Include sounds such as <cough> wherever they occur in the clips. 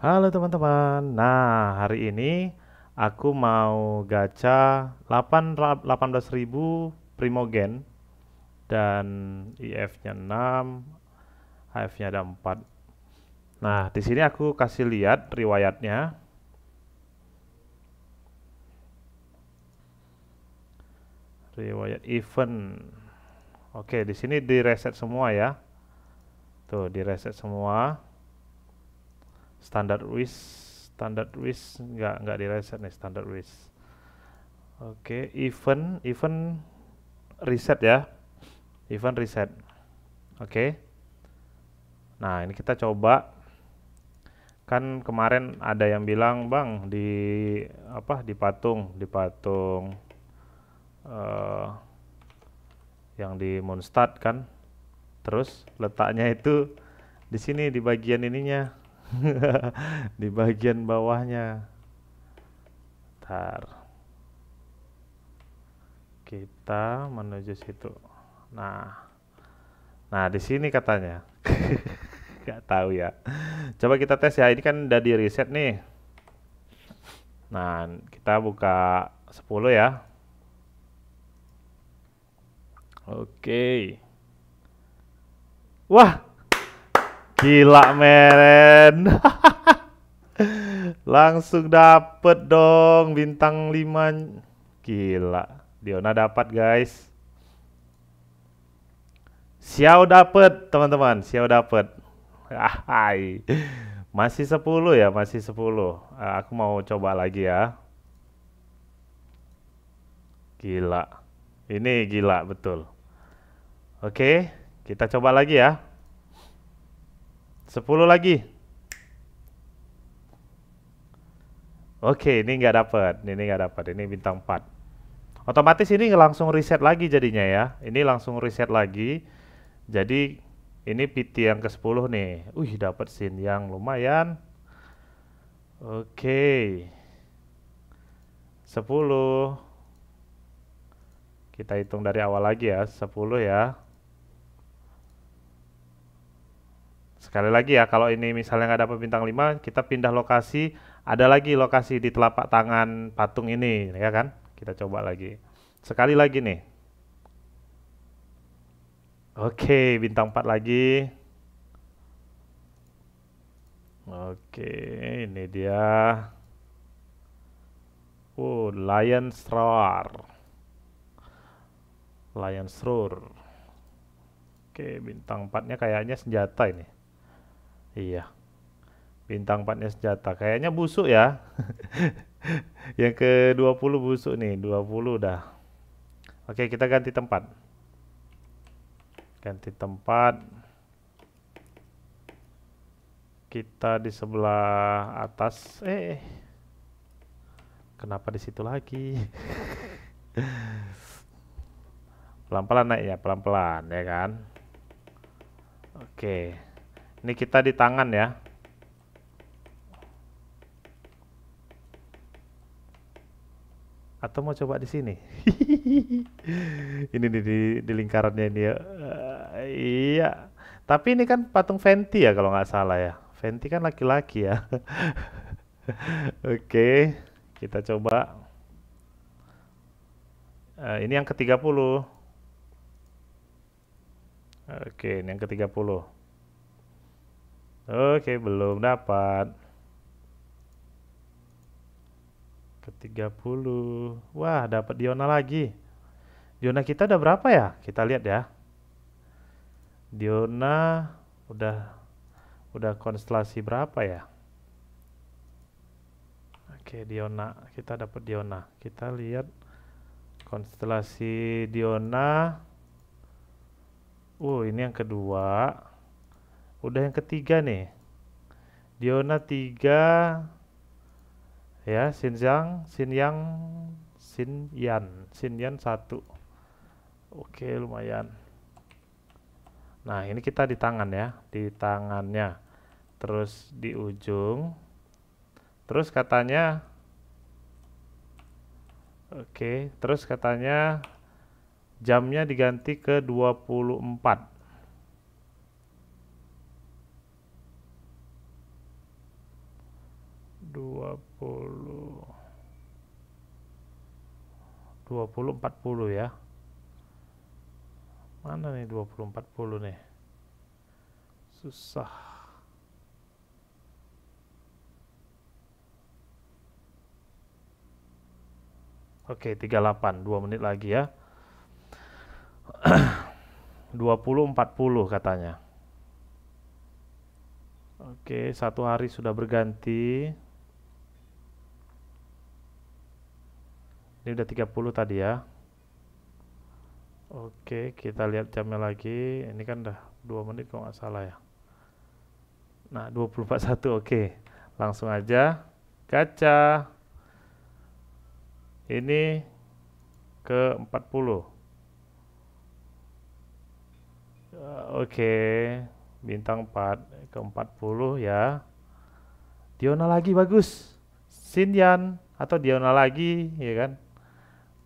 Halo teman-teman. Nah, hari ini aku mau gacha 18.000 primogen dan IF-nya 6, AF-nya ada 4. Nah, di sini aku kasih lihat riwayatnya. Riwayat event. Oke, di sini di reset semua ya. Tuh, di reset semua standar Risk, standar Risk nggak nggak direset nih standard Risk. oke okay, event event reset ya event reset oke okay. nah ini kita coba kan kemarin ada yang bilang bang di apa di patung di patung uh, yang di Mondstadt kan terus letaknya itu di sini di bagian ininya <laughs> di bagian bawahnya. Tar. Kita menuju situ. Nah. Nah, di sini katanya. <laughs> nggak tahu ya. Coba kita tes ya. Ini kan udah di reset nih. Nah, kita buka 10 ya. Oke. Wah, Gila meren. <laughs> Langsung dapet dong bintang 5. Gila. Diona dapat guys. siau dapet teman-teman. siau dapet. Ah, <laughs> hai. Masih 10 ya, masih 10. Uh, eh, aku mau coba lagi ya. Gila. Ini gila betul. Oke, kita coba lagi ya. Sepuluh lagi. Oke, ini nggak dapat. Ini nggak dapat. Ini bintang 4. Otomatis ini langsung reset lagi jadinya ya. Ini langsung reset lagi. Jadi ini PT yang ke-10 nih. Wih, dapat sin yang lumayan. Oke. 10. Kita hitung dari awal lagi ya. 10 ya. Sekali lagi ya, kalau ini misalnya nggak dapat bintang 5, kita pindah lokasi, ada lagi lokasi di telapak tangan patung ini, ya kan? Kita coba lagi. Sekali lagi nih. Oke, bintang 4 lagi. Oke, ini dia. Oh, Lion Roar. Lion Roar. Oke, bintang 4-nya kayaknya senjata ini. Iya. Bintang 4-nya senjata. Kayaknya busuk ya. <laughs> yang ke 20 busuk nih. 20 udah. Oke, kita ganti tempat. Ganti tempat. Kita di sebelah atas. Eh. eh. Kenapa di situ lagi? <laughs> pelan-pelan naik ya, pelan-pelan ya kan. Oke. Okay. Ini kita di tangan ya. Atau mau coba di sini. <laughs> ini di, di, di lingkarannya ini Uh, iya. Tapi ini kan patung Fenty ya kalau nggak salah ya. Fenty kan laki-laki ya. <laughs> Oke, okay, kita coba. Uh, ini yang ke-30. Oke, okay, ini yang ke-30. Oke, belum dapat. Ke 30. Wah, dapat Diona lagi. Diona kita udah berapa ya? Kita lihat ya. Diona udah udah konstelasi berapa ya? Oke, Diona. Kita dapat Diona. Kita lihat konstelasi Diona. Uh, ini yang kedua. Udah yang ketiga nih. Diona 3 ya, Xinjiang, Xinyang, Xinyan, Xinyan 1. Oke, lumayan. Nah, ini kita di tangan ya, di tangannya. Terus di ujung. Terus katanya Oke, terus katanya jamnya diganti ke 24. 20 20 40 ya mana nih 20 40 nih susah Oke, 38, 2 menit lagi ya. 20 <clears throat> 40 katanya. Oke, satu hari sudah berganti. ini udah 30 tadi ya oke kita lihat jamnya lagi ini kan udah 2 menit kalau nggak salah ya nah 241 oke langsung aja kaca ini ke 40 oke bintang 4 ke 40 ya Diona lagi bagus Sinyan atau Diona lagi ya kan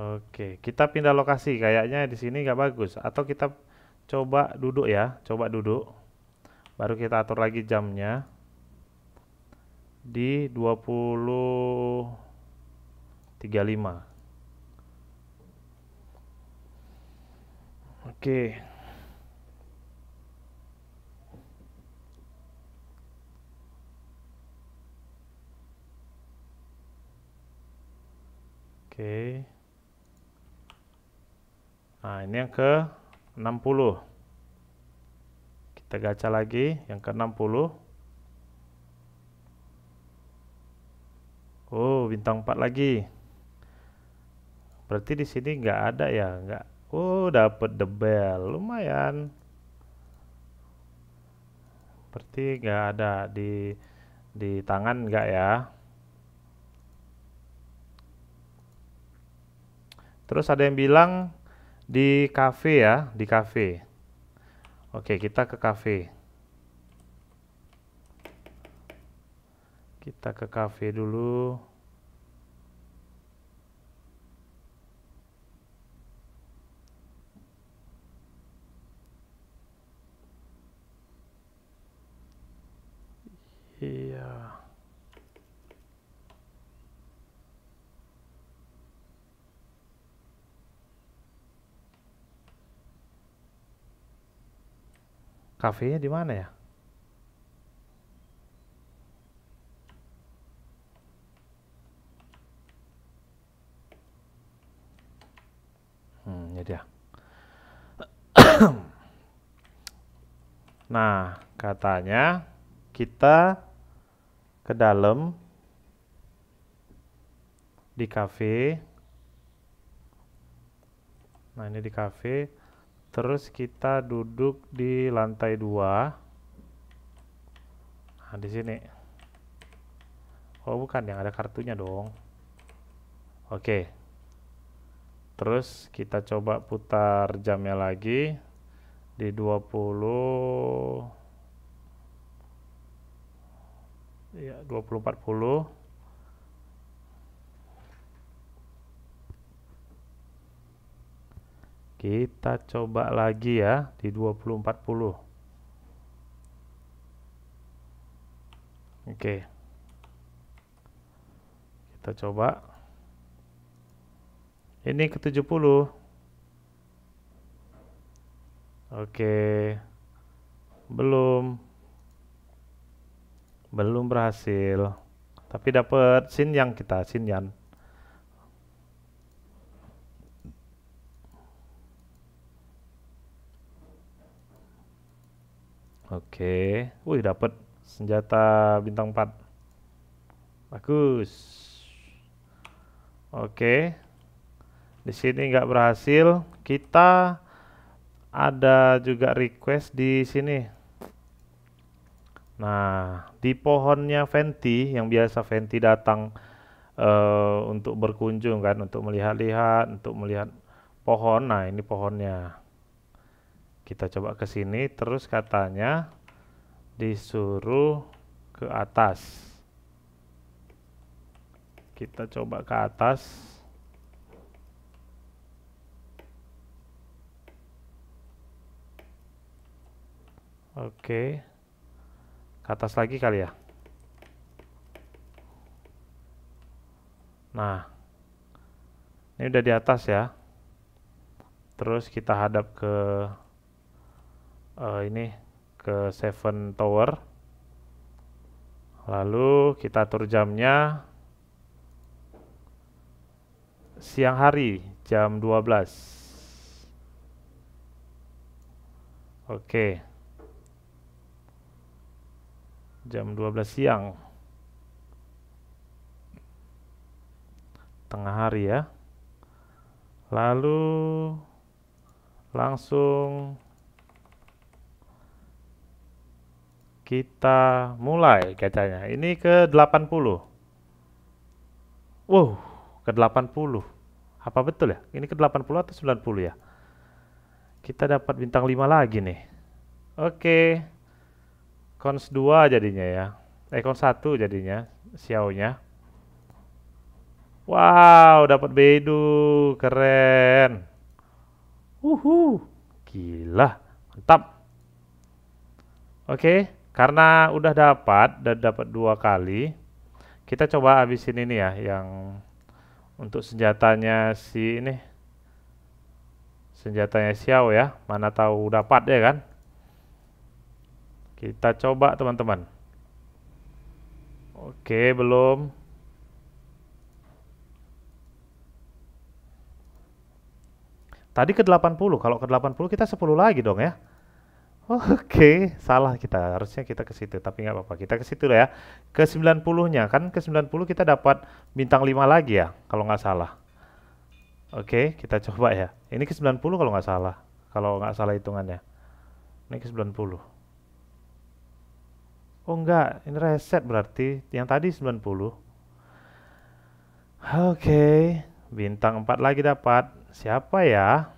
Oke, kita pindah lokasi. Kayaknya di sini nggak bagus. Atau kita coba duduk ya, coba duduk. Baru kita atur lagi jamnya di 20 35. Oke. Oke. Nah, ini yang ke 60. Kita gacha lagi yang ke 60. Oh, bintang 4 lagi. Berarti di sini nggak ada ya, nggak. Oh, dapat the bell. Lumayan. Berarti nggak ada di di tangan nggak ya? Terus ada yang bilang di cafe ya, di cafe. Oke, kita ke cafe. Kita ke cafe dulu. Kafenya di mana ya? Hmm, dia. <coughs> nah, katanya kita ke dalam di kafe. Nah, ini di kafe terus kita duduk di lantai dua nah di sini oh bukan yang ada kartunya dong oke terus kita coba putar jamnya lagi di 20 ya 2040 Kita coba lagi ya di 2040. Oke. Kita coba. Ini ke 70. Oke. Belum. Belum berhasil. Tapi dapat sinyang kita, sinyan. Oke. Okay. Wih, dapat senjata bintang 4. Bagus. Oke. Okay. Di sini nggak berhasil. Kita ada juga request di sini. Nah, di pohonnya Venti yang biasa Venti datang uh, untuk berkunjung kan, untuk melihat-lihat, untuk melihat pohon. Nah, ini pohonnya kita coba ke sini terus katanya disuruh ke atas kita coba ke atas oke ke atas lagi kali ya nah ini udah di atas ya terus kita hadap ke uh, ini ke Seven Tower. Lalu kita atur jamnya siang hari jam 12. Oke. Okay. Jam 12 siang. Tengah hari ya. Lalu langsung Kita mulai kacanya. Ini ke-80. Wow, ke-80. Apa betul ya? Ini ke-80 atau 90 ya? Kita dapat bintang 5 lagi nih. Oke. Kons 2 jadinya ya. Eh, kons 1 jadinya. Xiao-nya. Wow, dapat Beidou. Keren. Uhu. Gila. Mantap. Oke. Okay karena udah dapat dan dapat dua kali kita coba habisin ini ya yang untuk senjatanya si ini senjatanya Xiao ya mana tahu dapat ya kan kita coba teman-teman oke belum tadi ke 80 kalau ke 80 kita 10 lagi dong ya Oke, okay, salah kita. Harusnya kita ke situ, tapi nggak apa-apa. Kita ke situ ya. Ke 90-nya kan ke 90 kita dapat bintang 5 lagi ya, kalau nggak salah. Oke, okay, kita coba ya. Ini ke 90 kalau nggak salah. Kalau nggak salah hitungannya. Ini ke 90. Oh enggak, ini reset berarti. Yang tadi 90. Oke, okay. bintang 4 lagi dapat. Siapa ya?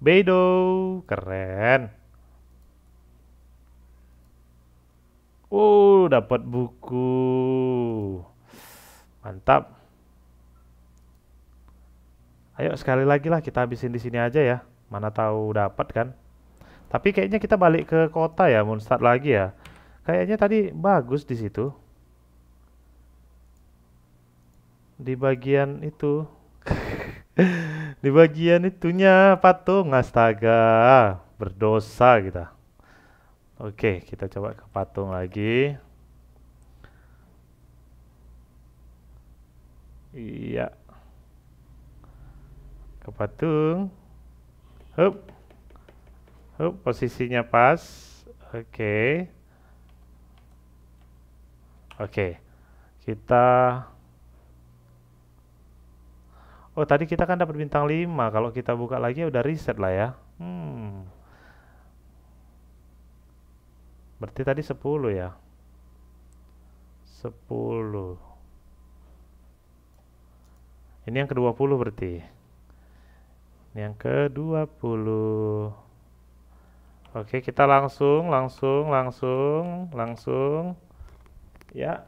Beidou, keren. Oh, dapat buku. Mantap. Ayo sekali lagi lah kita habisin di sini aja ya. Mana tahu dapat kan. Tapi kayaknya kita balik ke kota ya, Moonstart lagi ya. Kayaknya tadi bagus di situ. Di bagian itu. <laughs> di bagian itunya patung astaga berdosa kita Oke, kita coba ke patung lagi. Iya. Ke patung. Hup. Hup, posisinya pas. Oke. Oke. Kita Oh, tadi kita kan dapat bintang 5. Kalau kita buka lagi udah reset lah ya. Hmm berarti tadi 10 ya 10 ini yang ke-20 berarti ini yang ke-20 oke kita langsung langsung langsung langsung ya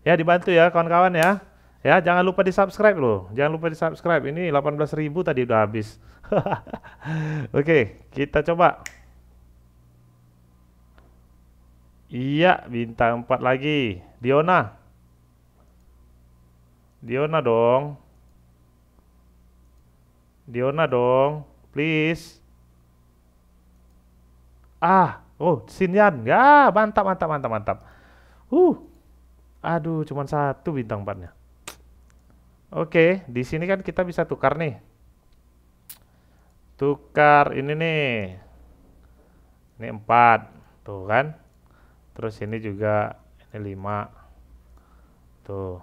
ya dibantu ya kawan-kawan ya Ya, jangan lupa di-subscribe loh. Jangan lupa di-subscribe. Ini 18.000 tadi udah habis. <laughs> Oke, kita coba. Iya, bintang 4 lagi. Diona. Diona dong. Diona dong, please. Ah, oh, Sinyan. Ya, mantap, mantap, mantap, mantap. Uh. Aduh, cuma satu bintang 4-nya. Oke, di sini kan kita bisa tukar nih. Tukar ini nih. Ini 4. Tuh kan terus ini juga ini 5 tuh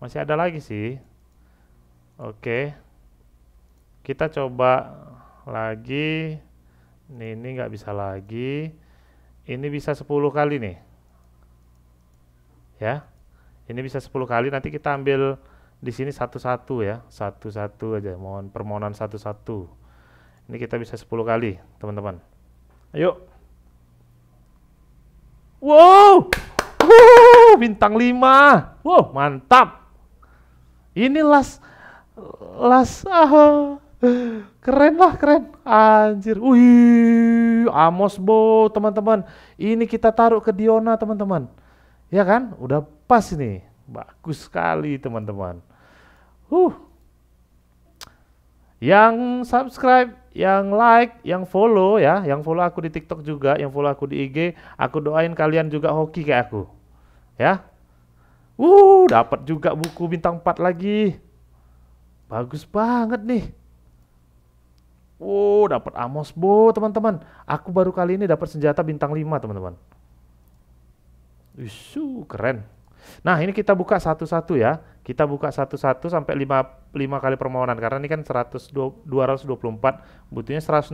masih ada lagi sih oke kita coba lagi ini ini nggak bisa lagi ini bisa 10 kali nih ya ini bisa 10 kali nanti kita ambil di sini satu-satu ya satu-satu aja mohon permohonan satu-satu ini kita bisa 10 kali teman-teman ayo Wow, uh, bintang 5. Wow, mantap. Ini las, las, ah, keren lah, keren. Anjir, wih, Amos Bo, teman-teman. Ini kita taruh ke Diona, teman-teman. Ya kan, udah pas ini. Bagus sekali, teman-teman. Huh, yang subscribe, yang like, yang follow ya, yang follow aku di TikTok juga, yang follow aku di IG, aku doain kalian juga hoki kayak aku. Ya. Uh, dapat juga buku bintang 4 lagi. Bagus banget nih. Wow, dapat Amos Bo, teman-teman. Aku baru kali ini dapat senjata bintang 5, teman-teman. Isu, keren. Nah, ini kita buka satu-satu ya. Kita buka satu-satu sampai lima lima kali permohonan karena ini kan 100, 224 butuhnya 160.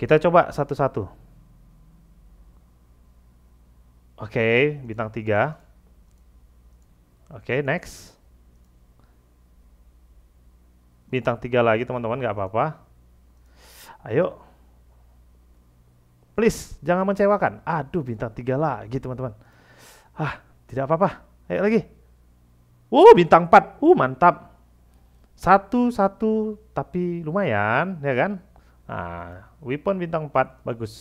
Kita coba satu-satu. Oke, okay, bintang 3. Oke, okay, next. Bintang 3 lagi teman-teman, gak apa-apa. Ayo. Please, jangan mencewakan Aduh, bintang 3 lagi teman-teman. Ah, tidak apa-apa. Ayo lagi. Wow, oh, bintang 4. Uh, mantap. Satu-satu, tapi lumayan, ya kan? Nah, weapon bintang 4, bagus.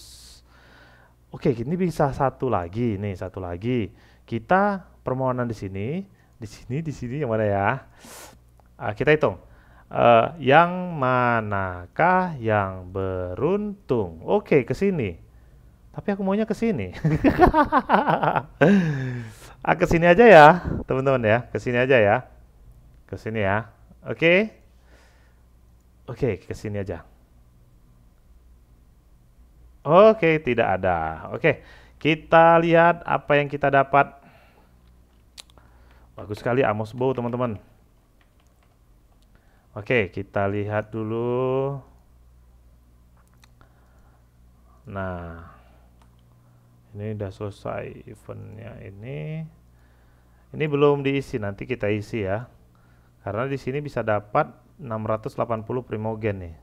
Oke, ini bisa satu lagi, nih satu lagi. Kita permohonan di sini, di sini, di sini, yang mana ya? Uh, kita hitung. Uh, yang manakah yang beruntung? Oke, ke sini. Tapi aku maunya ke sini. <laughs> ah ke sini aja ya teman-teman ya ke sini aja ya ke sini ya oke okay. oke okay, ke sini aja oke okay, tidak ada oke okay. kita lihat apa yang kita dapat bagus sekali Amos Bow teman-teman Oke, okay, kita lihat dulu. Nah, ini udah selesai eventnya ini ini belum diisi nanti kita isi ya karena di sini bisa dapat 680 primogen nih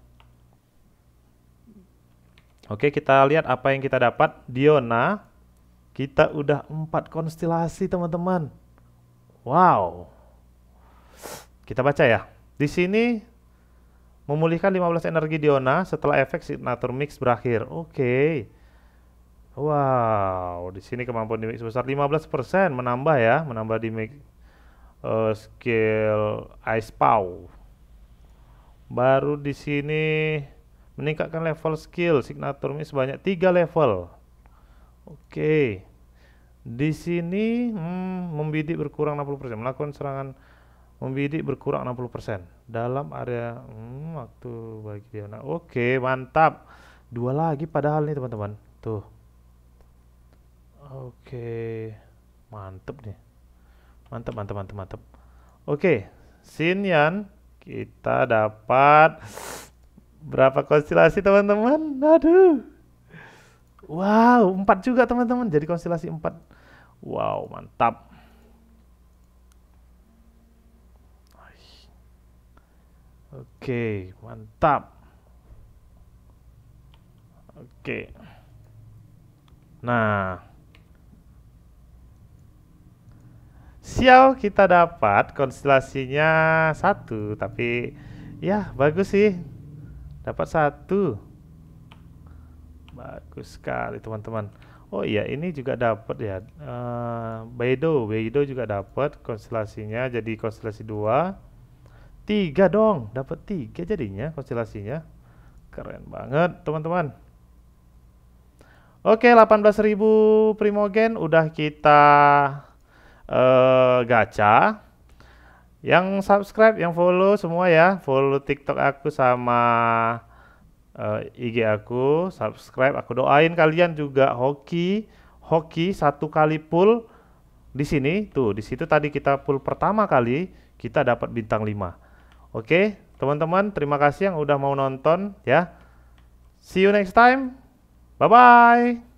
Oke kita lihat apa yang kita dapat Diona kita udah empat konstelasi teman-teman Wow kita baca ya di sini memulihkan 15 energi Diona setelah efek signature mix berakhir oke okay. Wow, di sini kemampuan di sebesar 15% menambah ya, menambah di uh, eh, skill Ice Pow. Baru di sini meningkatkan level skill signature ini sebanyak 3 level. Oke. Okay. Di sini hmm, membidik berkurang 60%, melakukan serangan membidik berkurang 60% dalam area hmm, waktu bagi dia. Nah, oke, okay, mantap. Dua lagi padahal nih teman-teman. Tuh. Oke, mantep nih. Mantep, mantep, mantep, mantep. Oke, Sinyan kita dapat berapa konstelasi teman-teman? Aduh. Wow, empat juga teman-teman. Jadi konstelasi empat. Wow, mantap. Oke, mantap. Oke. Nah, Xiao kita dapat konstelasinya satu, tapi ya bagus sih. Dapat satu. Bagus sekali teman-teman. Oh iya, ini juga dapat ya. Uh, Beido Beido juga dapat konstelasinya jadi konstelasi dua tiga dong dapat tiga jadinya konstelasinya keren banget teman-teman oke 18.000 primogen udah kita uh, gacha yang subscribe, yang follow semua ya, follow TikTok aku sama uh, eh, IG aku, subscribe. Aku doain kalian juga hoki, hoki satu kali pull di sini tuh, di situ tadi kita pull pertama kali kita dapat bintang 5. Oke, teman-teman, terima kasih yang udah mau nonton ya. See you next time. Bye bye.